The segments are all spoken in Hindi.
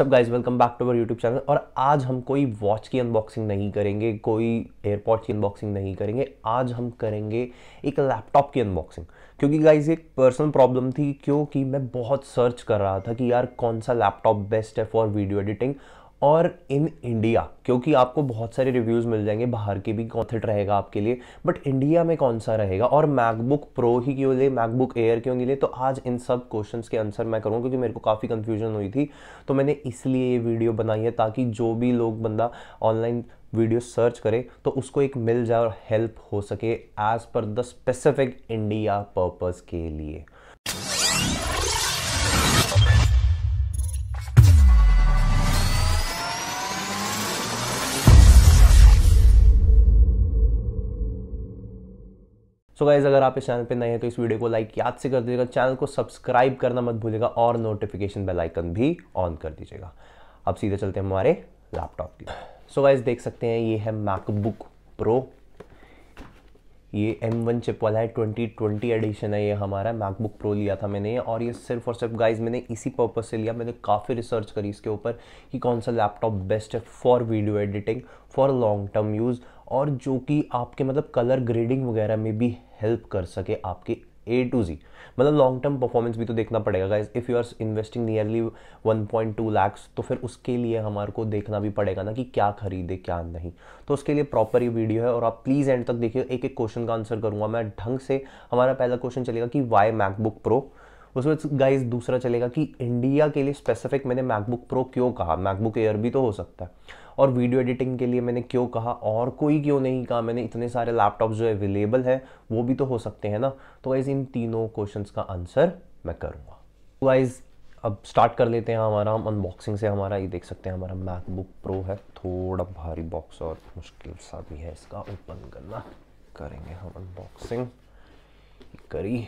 सब guys welcome back to our YouTube channel और आज हम कोई वॉच की अनबॉक्सिंग नहीं करेंगे कोई एयरपॉड की अनबॉक्सिंग नहीं करेंगे आज हम करेंगे एक लैपटॉप की अनबॉक्सिंग क्योंकि गाइज एक पर्सनल प्रॉब्लम थी क्योंकि मैं बहुत सर्च कर रहा था कि यार कौन सा लैपटॉप बेस्ट है फॉर वीडियो एडिटिंग और इन इंडिया क्योंकि आपको बहुत सारे रिव्यूज़ मिल जाएंगे बाहर के भी कॉन्थेट रहेगा आपके लिए बट इंडिया में कौन सा रहेगा और मैकबुक प्रो ही क्यों ले मैकबुक एयर क्यों नहीं ले तो आज इन सब क्वेश्चंस के आंसर मैं करूँगा क्योंकि मेरे को काफ़ी कन्फ्यूजन हुई थी तो मैंने इसलिए ये वीडियो बनाई है ताकि जो भी लोग बंदा ऑनलाइन वीडियो सर्च करे तो उसको एक मिल जाए और हेल्प हो सके as per the specific India purpose के लिए सो गाइज अगर आप इस चैनल पे नए हैं तो इस वीडियो को लाइक याद से कर दीजिएगा चैनल को सब्सक्राइब करना मत भूलेगा और नोटिफिकेशन बेल आइकन भी ऑन कर दीजिएगा अब सीधे चलते हैं हमारे लैपटॉप की सो गाइज देख सकते हैं ये है मैकबुक प्रो ये एम वन चिप वाला है ट्वेंटी ट्वेंटी एडिशन है ये हमारा मैकबुक प्रो लिया था मैंने और ये सिर्फ और सिर्फ गाइज मैंने इसी पर्पज़ से लिया मैंने काफ़ी रिसर्च करी इसके ऊपर कि कौन सा लैपटॉप बेस्ट है for video editing for long term use और जो कि आपके मतलब कलर ग्रेडिंग वगैरह में भी हेल्प कर सके आपके ए टू जी मतलब लॉन्ग टर्म परफॉर्मेंस भी तो देखना पड़ेगा guys if you are investing nearly 1.2 lakhs तो फिर उसके लिए हमारे को देखना भी पड़ेगा ना कि क्या खरीदे क्या नहीं तो उसके लिए प्रॉपर ये वीडियो है और आप प्लीज़ एंड तक देखिए एक एक क्वेश्चन का आंसर करूँगा मैं ढंग से हमारा पहला क्वेश्चन चलेगा कि वाई मैकबुक प्रो उसमें गाइज तो दूसरा चलेगा कि इंडिया के लिए स्पेसिफिक मैंने मैकबुक प्रो क्यों कहा मैकबुक एयर भी तो हो सकता है और वीडियो एडिटिंग के लिए मैंने क्यों कहा और कोई क्यों नहीं कहा मैंने इतने सारे लैपटॉप जो अवेलेबल है वो भी तो हो सकते हैं ना तो गाइज इन तीनों क्वेश्चन का आंसर मैं करूँगा गाइज तो अब स्टार्ट कर लेते हैं हमारा हम अनबॉक्सिंग से हमारा ये देख सकते हैं हमारा मैकबुक प्रो है थोड़ा भारी बॉक्स और मुश्किल सा भी है इसका ओपन करना करेंगे हम अनबॉक्सिंग करी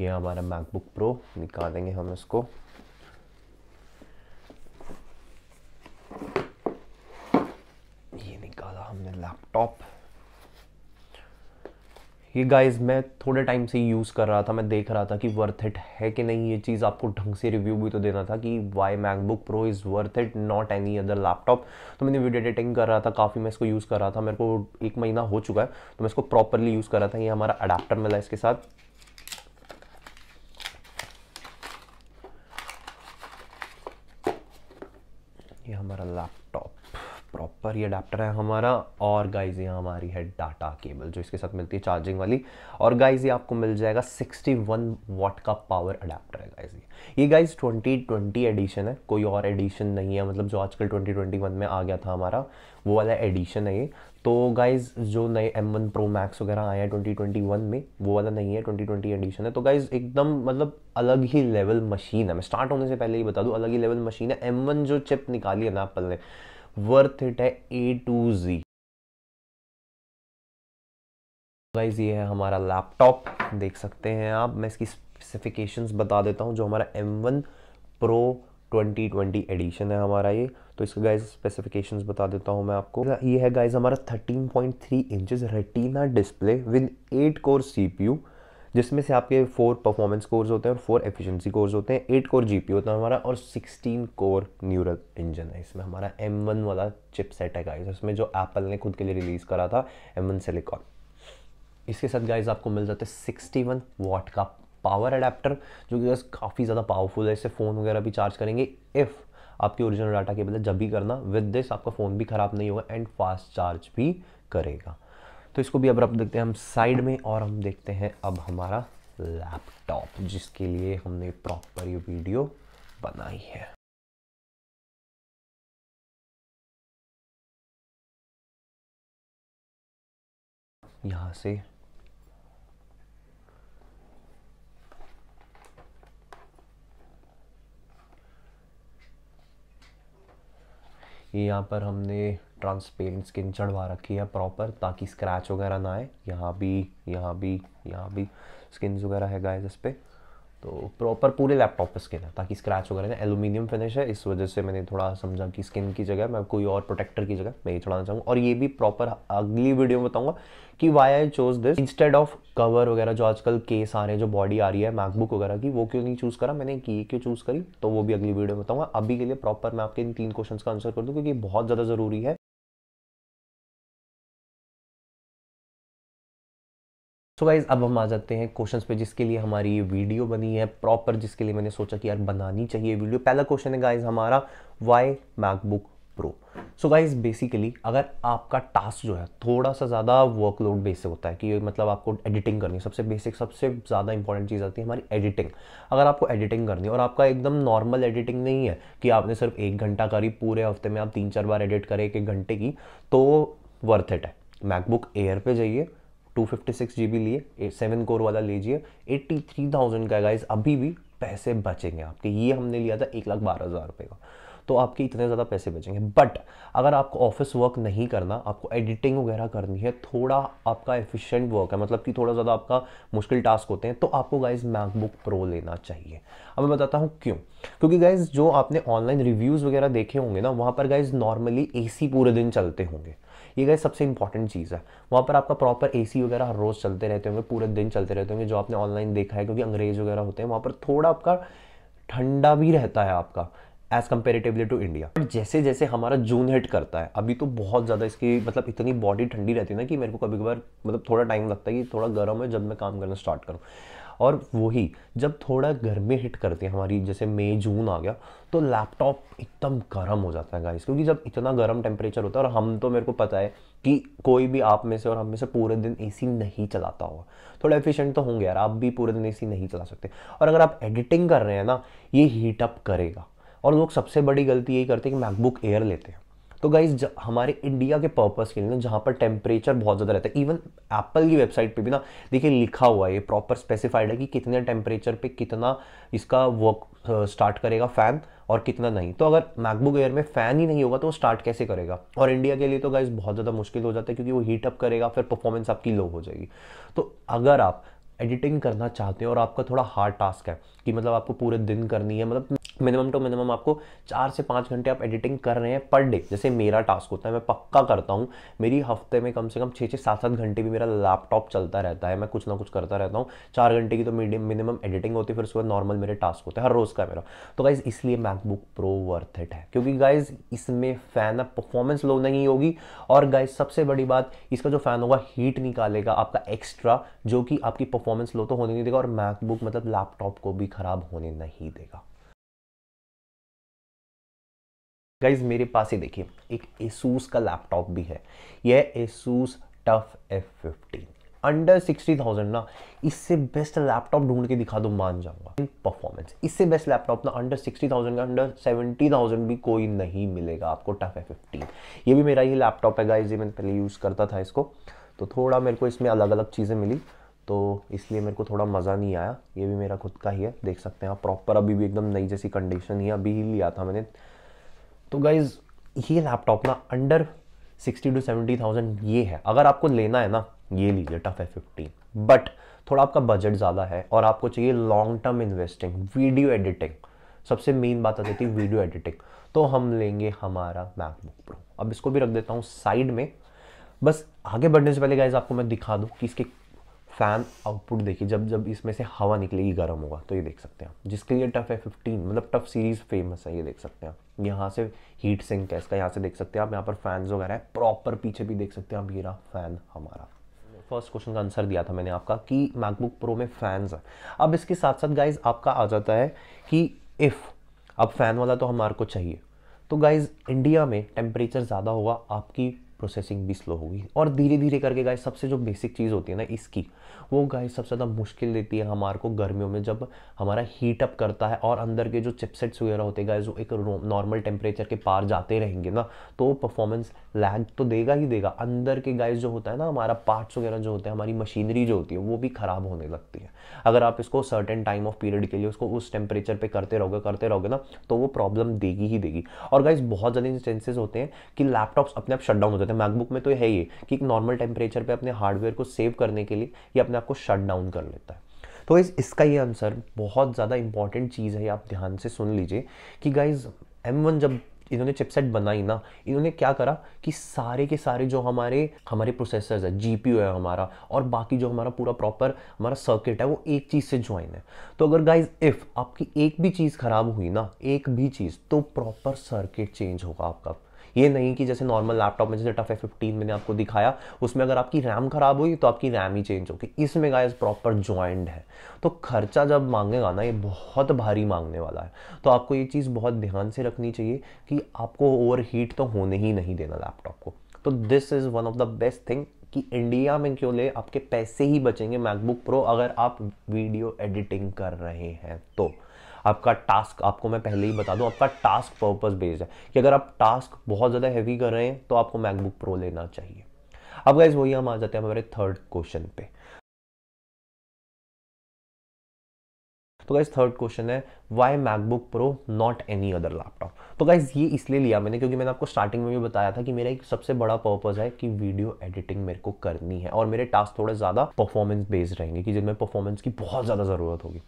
ये हमारा मैकबुक प्रो निकालेंगे हम इसको ये निकाला हमने लैपटॉप ये गाइस मैं थोड़े टाइम से यूज़ कर रहा था मैं देख रहा था कि वर्थ इट है कि नहीं ये चीज़ आपको ढंग से रिव्यू भी तो देना था कि why MacBook Pro is worth it not any other laptop तो मैंने वीडियो एडिटिंग कर रहा था काफ़ी मैं इसको यूज़ कर रहा था मेरे को एक महीना हो चुका है तो मैं इसको प्रॉपरली यूज़ कर रहा था ये हमारा अडाप्टर मिला इसके साथ हमारा लैपटॉप प्रॉपर ये अडाप्टर है हमारा और गाइज ये हमारी है डाटा केबल जो इसके साथ मिलती है चार्जिंग वाली और गाइज ये आपको मिल जाएगा 61 वॉट का पावर अडाप्टर है गाइज ये ये गाइज 2020 एडिशन है कोई और एडिशन नहीं है मतलब जो आजकल 2021 में आ गया था हमारा वो वाला एडिशन है ये तो गाइज जो नए एम वन प्रो मैक्स वगैरह आए हैं ट्वेंटी ट्वेंटी वन में वो वाला नहीं है ट्वेंटी ट्वेंटी एडिशन है तो गाइज एकदम मतलब अलग ही लेवल मशीन है मैं स्टार्ट होने से पहले ही बता दूँ अलग ही लेवल मशीन है एम वन जो चिप निकाली है ना एप्पल ने वर्थ इट है ए टू जी गाइज ये है हमारा लैपटॉप देख सकते हैं आप मैं इसकी स्पेसिफिकेशंस बता देता हूँ जो हमारा M one Pro twenty twenty edition है हमारा ये तो इसका गाइज स्पेसिफिकेशन बता देता हूँ मैं आपको ये है गाइज हमारा 13.3 point three inches retina display with eight core यू जिसमें से आपके फोर परफॉर्मेंस कोर्स होते हैं और फोर एफिशिएंसी कोर्स होते हैं एट कोर जीपीयू होता है हमारा और सिक्सटीन कोर न्यूरल इंजन है इसमें हमारा एम वन वाला चिप सेट है गाइज इसमें जो एप्पल ने खुद के लिए रिलीज़ करा था एम वन सिलिकॉन इसके साथ गाइज आपको मिल जाते हैं सिक्सटी वन वॉट का पावर अडेप्टर जो कि काफ़ी ज़्यादा पावरफुल है इससे फ़ोन वगैरह भी चार्ज करेंगे इफ़ आपके ओरिजिनल डाटा के बदले जब भी करना विद दिस आपका फ़ोन भी ख़राब नहीं होगा एंड फास्ट चार्ज भी करेगा तो इसको भी अब अब देखते हैं हम साइड में और हम देखते हैं अब हमारा लैपटॉप जिसके लिए हमने प्रॉपर ये वीडियो बनाई है यहाँ से ये यहाँ पर हमने ट्रांसपेरेंट स्किन चढ़वा रखी है प्रॉपर ताकि स्क्रैच वगैरह ना आए यहाँ भी यहाँ भी यहाँ भी स्किन वगैरह है गाइस इस पर तो प्रॉपर पूरे लैपटॉप पे स्किन है ताकि स्क्रैच वगैरह ना एलुमिनियम फिनिश है इस वजह से मैंने थोड़ा समझा कि स्किन की जगह मैं कोई और प्रोटेक्टर की जगह मैं ये चढ़ाना चाहूँगा और ये भी प्रॉपर अगली वीडियो में बताऊँगा कि why I choose this instead of cover वगैरह जो आजकल केस आ रहे हैं जो बॉडी आ रही है मैकबुक वगैरह की वो क्यों नहीं चूज़ करा मैंने की क्यों चूज़ करी तो वो भी अगली वीडियो में बताऊँगा अभी के लिए प्रॉपर मैं आपके इन तीन क्वेश्चन का आंसर कर दूँ क्योंकि बहुत ज़्यादा ज़रूरी है सो so गाइज अब हम आ जाते हैं क्वेश्चन पे जिसके लिए हमारी ये वीडियो बनी है प्रॉपर जिसके लिए मैंने सोचा कि यार बनानी चाहिए वीडियो पहला क्वेश्चन है गाइज हमारा why MacBook Pro so guys basically अगर आपका टास्क जो है थोड़ा सा ज़्यादा वर्कलोड बेस से होता है कि मतलब आपको एडिटिंग करनी है सबसे बेसिक सबसे ज़्यादा इंपॉर्टेंट चीज़ आती है हमारी एडिटिंग अगर आपको एडिटिंग करनी है और आपका एकदम नॉर्मल एडिटिंग नहीं है कि आपने सिर्फ एक घंटा करी पूरे हफ्ते में आप तीन चार बार एडिट करें एक एक घंटे की तो वर्थ इट है मैकबुक एयर पे जाइए two fifty six G B लिए सेवन कोर वाला लीजिए एट्टी थ्री थाउजेंड का गाइज अभी भी पैसे बचेंगे आपके ये हमने लिया था एक लाख बारह हज़ार रुपये का तो आपके इतने ज़्यादा पैसे बचेंगे बट अगर आपको ऑफिस वर्क नहीं करना आपको एडिटिंग वगैरह करनी है थोड़ा आपका एफिशिएंट वर्क है मतलब कि थोड़ा ज़्यादा आपका मुश्किल टास्क होते हैं तो आपको गाइज मैकबुक प्रो लेना चाहिए अब मैं बताता हूँ क्यों क्योंकि गाइज जो आपने ऑनलाइन रिव्यूज़ वगैरह देखे होंगे ना वहाँ पर गाइज नॉर्मली ए पूरे दिन चलते होंगे ये गए सबसे इंपॉर्टेंट चीज़ है वहाँ पर आपका प्रॉपर ए वगैरह हर रोज़ चलते रहते होंगे पूरे दिन चलते रहते होंगे जो आपने ऑनलाइन देखा है क्योंकि अंग्रेज वगैरह होते हैं वहाँ पर थोड़ा आपका ठंडा भी रहता है आपका as comparatively to India but जैसे जैसे हमारा जून हिट करता है अभी तो बहुत ज़्यादा इसकी मतलब इतनी बॉडी ठंडी रहती है ना कि मेरे को कभी कभार मतलब थोड़ा टाइम लगता है कि थोड़ा गर्म है जब मैं काम करना स्टार्ट करूँ और वही जब थोड़ा गर्मी हिट करती है हमारी जैसे मई जून आ गया तो लैपटॉप एकदम गर्म हो जाता है गाइस क्योंकि जब इतना गर्म टेम्परेचर होता है और हम तो मेरे को पता है कि कोई भी आप में से और हम में से पूरे दिन एसी नहीं चलाता होगा थोड़ा एफिशिएंट तो होंगे यार आप भी पूरे दिन एसी नहीं चला सकते और अगर आप एडिटिंग कर रहे हैं ना ये हीटअप करेगा और लोग सबसे बड़ी गलती यही करते हैं कि मैकबुक एयर लेते हैं तो गाइज हमारे इंडिया के पर्पस के लिए ना जहाँ पर टेम्परेचर बहुत ज़्यादा रहता है इवन एप्पल की वेबसाइट पे भी ना देखिए लिखा हुआ है प्रॉपर स्पेसिफाइड है कि कितने टेम्परेचर पे कितना इसका वर्क स्टार्ट करेगा फ़ैन और कितना नहीं तो अगर मैकबुक एयर में फ़ैन ही नहीं होगा तो वो स्टार्ट कैसे करेगा और इंडिया के लिए तो गाइज बहुत ज़्यादा मुश्किल हो जाता है क्योंकि वो हीट अप करेगा फिर परफॉर्मेंस आपकी लो हो जाएगी तो अगर आप एडिटिंग करना चाहते हो और आपका थोड़ा हार्ड टास्क है कि मतलब आपको पूरे दिन करनी है मतलब मिनिमम टू मिनिमम आपको चार से पाँच घंटे आप एडिटिंग कर रहे हैं पर डे जैसे मेरा टास्क होता है मैं पक्का करता हूँ मेरी हफ्ते में कम से कम छः छः सात सात घंटे भी मेरा लैपटॉप चलता रहता है मैं कुछ ना कुछ करता रहता हूँ चार घंटे की तो मीडियम मिनिमम एडिटिंग होती है फिर उसके बाद नॉर्मल मेरे टास्क होते हैं हर रोज़ का मेरा तो गाइज़ इसलिए मैकबुक प्रो वर्थ इट है क्योंकि गाइज़ इसमें फ़ैन अब परफॉर्मेंस लो नहीं होगी और गाइज सबसे बड़ी बात इसका जो फ़ैन होगा हीट निकालेगा आपका एक्स्ट्रा जो कि आपकी परफॉर्मेंस लो तो होने नहीं देगा और मैकबुक मतलब लैपटॉप को भी ख़राब होने नहीं देगा गाइज मेरे पास ही देखिए एक एसूस का लैपटॉप भी है यह Asus TUF F fifteen under sixty thousand ना इससे बेस्ट लैपटॉप ढूंढ के दिखा दो मान जाऊंगा इन परफॉर्मेंस इससे बेस्ट लैपटॉप ना अंडर सिक्सटी थाउजेंड का अंडर सेवेंटी थाउजेंड भी कोई नहीं मिलेगा आपको टफ एफ फिफ्टीन ये भी मेरा ही लैपटॉप है गाइज ये मैंने पहले यूज़ करता था इसको तो थोड़ा मेरे को इसमें अलग अलग चीज़ें मिली तो इसलिए मेरे को थोड़ा मज़ा नहीं आया ये भी मेरा खुद का ही है देख सकते हैं आप प्रॉपर अभी भी एकदम नई जैसी कंडीशन ही अभी ही लिया था मैंने तो गाइज ये लैपटॉप ना under sixty to seventy thousand ये है अगर आपको लेना है ना ये लीजिए टफ है फिफ्टीन बट थोड़ा आपका बजट ज़्यादा है और आपको चाहिए long term investing video editing सबसे मेन बात आ जाती है वीडियो एडिटिंग तो हम लेंगे हमारा मैकबुक प्रो अब इसको भी रख देता हूँ साइड में बस आगे बढ़ने से पहले गाइज आपको मैं दिखा दूँ कि इसके फ़ैन आउटपुट देखिए जब जब इसमें से हवा निकलेगी गर्म होगा तो ये देख सकते हैं आप जिसके लिए टफ है फिफ्टीन मतलब टफ सीरीज़ फेमस है ये देख सकते हैं आप यहाँ से हीट सिंक है इसका यहाँ से देख सकते हैं आप यहाँ पर फैंस वगैरह है प्रॉपर पीछे भी देख सकते हैं आप ये रहा फ़ैन हमारा फर्स्ट क्वेश्चन का आंसर दिया था मैंने आपका कि मैकबुक प्रो में फ़ैन्स है अब इसके साथ साथ गाइज आपका आ जाता है कि इफ़ अब फ़ैन वाला तो हमारे को चाहिए तो गाइज़ इंडिया में टेम्परेचर ज़्यादा होगा आपकी प्रोसेसिंग भी स्लो होगी और धीरे धीरे करके गाइज सबसे जो बेसिक चीज़ होती है ना इसकी वो गाइस सबसे ज़्यादा मुश्किल देती है हमारे को गर्मियों में जब हमारा हीट अप करता है और अंदर के जो चिपसेट्स वगैरह होते हैं गाइस वो एक नॉर्मल टेम्परेचर के पार जाते रहेंगे ना तो परफॉर्मेंस लैग तो देगा ही देगा अंदर के गाइस जो होता है ना हमारा पार्ट्स वगैरह जो होते हैं हमारी मशीनरी जो होती है वो भी ख़राब होने लगती है अगर आप इसको सर्टेन टाइम ऑफ पीरियड के लिए उसको उस टेम्परेचर पर करते रहोगे करते रहोगे ना तो वो प्रॉब्लम देगी ही देगी और गाइज बहुत ज़्यादा इंस्टेंसेज होते हैं कि लैपटॉप्स अपने आप शटडाउन हो जाते हैं मैकबुक में तो है ये कि एक नॉर्मल टेम्परेचर पर अपने हार्डवेयर को सेव करने के लिए या अपने आप को शट डाउन कर लेता है तो इस इसका ये आंसर बहुत ज़्यादा इंपॉर्टेंट चीज़ है आप ध्यान से सुन लीजिए कि गाइज एम जब इन्होंने चिपसेट बनाई ना इन्होंने क्या करा कि सारे के सारे जो हमारे हमारे प्रोसेसर्स है जी है हमारा और बाकी जो हमारा पूरा प्रॉपर हमारा सर्किट है वो एक चीज़ से ज्वाइन है तो अगर गाइस इफ़ आपकी एक भी चीज़ ख़राब हुई ना एक भी चीज़ तो प्रॉपर सर्किट चेंज होगा आपका ये नहीं कि जैसे नॉर्मल लैपटॉप में जैसे टफ ए फिफ्टीन मैंने आपको दिखाया उसमें अगर आपकी रैम खराब हुई तो आपकी रैम ही चेंज होगी इसमें गाइस प्रॉपर ज्वाइंट है तो खर्चा जब मांगेगा ना ये बहुत भारी मांगने वाला है तो आपको ये चीज़ बहुत ध्यान से रखनी चाहिए कि आपको ओवर तो होने ही नहीं देना लैपटॉप को तो this is one of the best thing कि इंडिया में क्यों ले आपके पैसे ही बचेंगे मैकबुक प्रो अगर आप वीडियो एडिटिंग कर रहे हैं तो आपका टास्क आपको मैं पहले ही बता दूं आपका टास्क पर्पज बेस्ड है कि अगर आप टास्क बहुत ज़्यादा हैवी कर रहे हैं तो आपको मैकबुक प्रो लेना चाहिए अब गाइज वही हम आ जाते हैं हमारे थर्ड क्वेश्चन पे तो गाइज थर्ड क्वेश्चन है why MacBook Pro not any other laptop तो गाइज ये इसलिए लिया मैंने क्योंकि मैंने आपको स्टार्टिंग में भी बताया था कि मेरा एक सबसे बड़ा पर्पज है कि वीडियो एडिटिंग मेरे को करनी है और मेरे टास्क थोड़े ज़्यादा परफॉर्मेंस बेस्ड रहेंगे कि जिनमें परफॉर्मेंस की बहुत ज़्यादा ज़रूरत होगी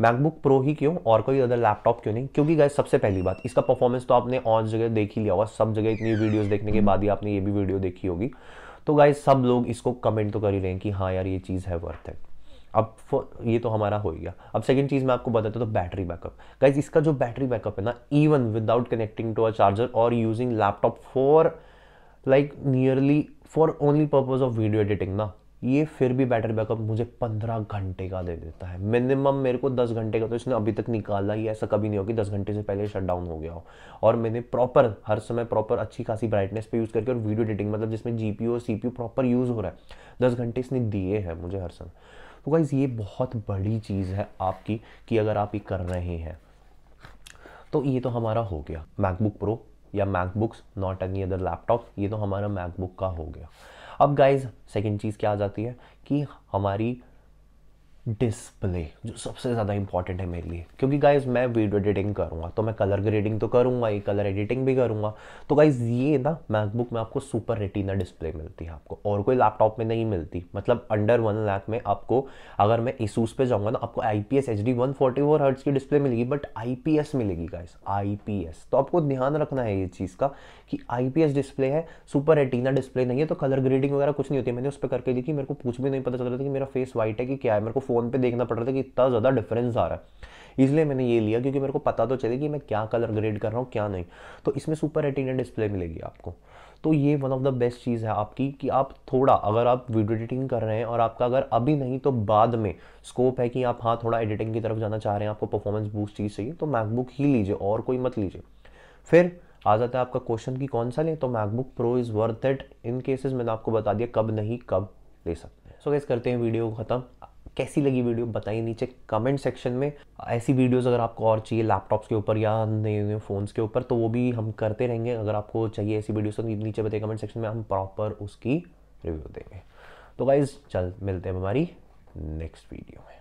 मैकबुक प्रो ही क्यों और कोई अदर लैपटॉप क्यों नहीं क्योंकि गाय सबसे पहली बात इसका परफॉर्मेंस तो आपने और जगह देख ही लिया होगा सब जगह इतनी वीडियोज देखने के बाद ही आपने ये भी वीडियो देखी होगी तो गाय सब लोग इसको कमेंट तो कर ही रहे हैं कि हाँ यार ये चीज़ है वर्थ है अब ये तो हमारा हो गया अब सेकंड चीज़ मैं आपको बताता हूँ तो बैटरी बैकअप गाइज इसका जो बैटरी बैकअप है ना even without connecting to a charger और using laptop for like nearly for only purpose of video editing ना ये फिर भी बैटरी बैकअप मुझे पंद्रह घंटे का दे देता है मिनिमम मेरे को दस घंटे का तो इसने अभी तक निकाला ही ऐसा कभी नहीं हो कि दस घंटे से पहले शट डाउन हो गया हो और मैंने प्रॉपर हर समय प्रॉपर अच्छी खासी ब्राइटनेस पे यूज़ करके और वीडियो एडिटिंग मतलब जिसमें जी और सी प्रॉपर यूज़ हो रहा है दस घंटे इसने दिए हैं मुझे हर समय तो गाइज़ ये बहुत बड़ी चीज़ है आपकी कि अगर आप ये कर रहे हैं तो ये तो हमारा हो गया मैकबुक प्रो या MacBooks not any other laptop ये तो हमारा मैकबुक का हो गया अब गाइज सेकेंड चीज़ क्या आ जाती है कि हमारी डिस्प्ले जो सबसे ज़्यादा इंपॉर्टेंट है मेरे लिए क्योंकि गाइज मैं वीडियो एडिटिंग करूँगा तो मैं कलर ग्रेडिंग तो करूँगा ही कलर एडिटिंग भी करूँगा तो गाइज ये ना मैकबुक में आपको सुपर रेटिना डिस्प्ले मिलती है आपको और कोई लैपटॉप में नहीं मिलती मतलब अंडर वन लैक में आपको अगर मैं इसूस पे जाऊँगा ना आपको I P S H D one forty four hertz की डिस्प्ले मिलेगी बट आई पी एस मिलेगी गाइज आई पी एस तो आपको ध्यान रखना है ये चीज़ का कि आई पी एस डिस्प्ले है सुपर रेटिना डिस्प्ले नहीं है तो कलर ग्रेडिंग वगैरह कुछ नहीं होती मैंने उस पर करके देखी मेरे को पूछ भी नहीं पता चल रहा था कि मेरा फेस वाइट है कि क्या है मेरे को फ़ोन पे देखना पड़ रहा था कि इतना ज़्यादा डिफरेंस आ रहा है इसलिए मैंने ये लिया क्योंकि मेरे को पता तो चले कि मैं क्या कलर ग्रेड कर रहा हूँ क्या नहीं तो इसमें सुपर रेटिना डिस्प्ले मिलेगी आपको तो ये वन ऑफ द बेस्ट चीज़ है आपकी कि आप थोड़ा अगर आप वीडियो एडिटिंग कर रहे हैं और आपका अगर अभी नहीं तो बाद में स्कोप है कि आप हाँ थोड़ा एडिटिंग की तरफ जाना चाह रहे हैं आपको परफॉर्मेंस बूस्ट चीज़ चाहिए तो मैकबुक ही लीजिए और कोई मत लीजिए फिर आ जाता है आपका क्वेश्चन कि कौन सा लें तो MacBook Pro is worth it in cases मैंने आपको बता दिया कब नहीं कब ले सकते हैं सो so, गैस करते हैं वीडियो ख़त्म कैसी लगी वीडियो बताइए नीचे कमेंट सेक्शन में ऐसी वीडियोस अगर आपको और चाहिए लैपटॉप्स के ऊपर या नए नए फ़ोन्स के ऊपर तो वो भी हम करते रहेंगे अगर आपको चाहिए ऐसी वीडियोस तो नीचे बताइए कमेंट सेक्शन में हम प्रॉपर उसकी रिव्यू देंगे तो गाइज चल मिलते हैं हमारी नेक्स्ट वीडियो में